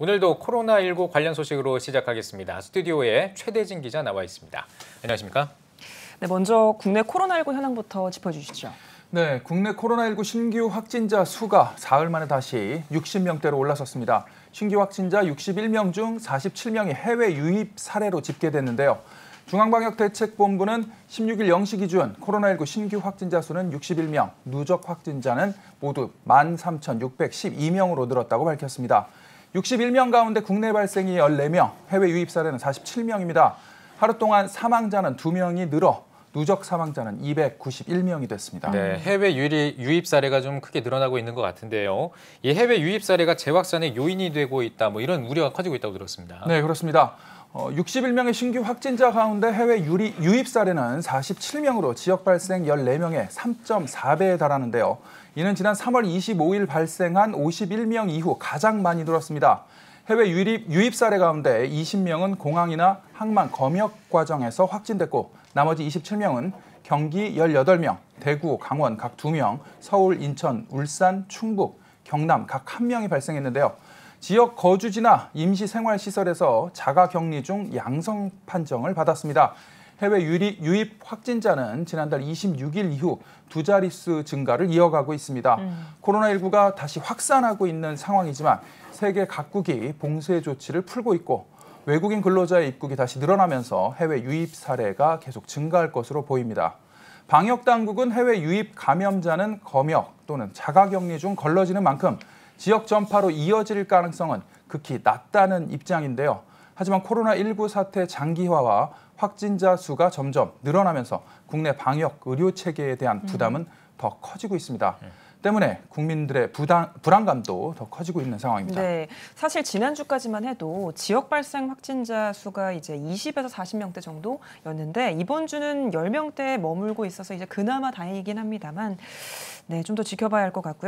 오늘도 코로나19 관련 소식으로 시작하겠습니다. 스튜디오에 최대진 기자 나와 있습니다. 안녕하십니까? 네, 먼저 국내 코로나19 현황부터 짚어주시죠. 네, 국내 코로나19 신규 확진자 수가 사흘 만에 다시 60명대로 올라섰습니다. 신규 확진자 61명 중 47명이 해외 유입 사례로 집계됐는데요. 중앙방역대책본부는 16일 0시 기준 코로나19 신규 확진자 수는 61명, 누적 확진자는 모두 13,612명으로 늘었다고 밝혔습니다. 61명 가운데 국내 발생이 14명, 해외 유입 사례는 47명입니다. 하루 동안 사망자는 2명이 늘어 누적 사망자는 291명이 됐습니다. 네, 해외 유입 사례가 좀 크게 늘어나고 있는 것 같은데요. 이 해외 유입 사례가 재확산의 요인이 되고 있다, 뭐 이런 우려가 커지고 있다고 들었습니다. 네, 그렇습니다. 어, 61명의 신규 확진자 가운데 해외 유리, 유입 사례는 47명으로 지역 발생 14명의 3.4배에 달하는데요. 이는 지난 3월 25일 발생한 51명 이후 가장 많이 늘었습니다. 해외 유입, 유입 사례 가운데 20명은 공항이나 항만 검역 과정에서 확진됐고 나머지 27명은 경기 18명, 대구, 강원 각 2명, 서울, 인천, 울산, 충북, 경남 각 1명이 발생했는데요. 지역 거주지나 임시생활시설에서 자가격리 중 양성 판정을 받았습니다. 해외 유리, 유입 확진자는 지난달 26일 이후 두 자릿수 증가를 이어가고 있습니다. 음. 코로나19가 다시 확산하고 있는 상황이지만 세계 각국이 봉쇄 조치를 풀고 있고 외국인 근로자의 입국이 다시 늘어나면서 해외 유입 사례가 계속 증가할 것으로 보입니다. 방역 당국은 해외 유입 감염자는 검역 또는 자가격리 중 걸러지는 만큼 지역 전파로 이어질 가능성은 극히 낮다는 입장인데요. 하지만 코로나19 사태 장기화와 확진자 수가 점점 늘어나면서 국내 방역 의료 체계에 대한 부담은 더 커지고 있습니다. 네. 때문에 국민들의 부담, 불안감도 더 커지고 있는 상황입니다. 네, 사실 지난주까지만 해도 지역 발생 확진자 수가 이제 20에서 40명대 정도였는데 이번 주는 10명대에 머물고 있어서 이제 그나마 다행이긴 합니다만 네, 좀 더 지켜봐야 할 것 같고요.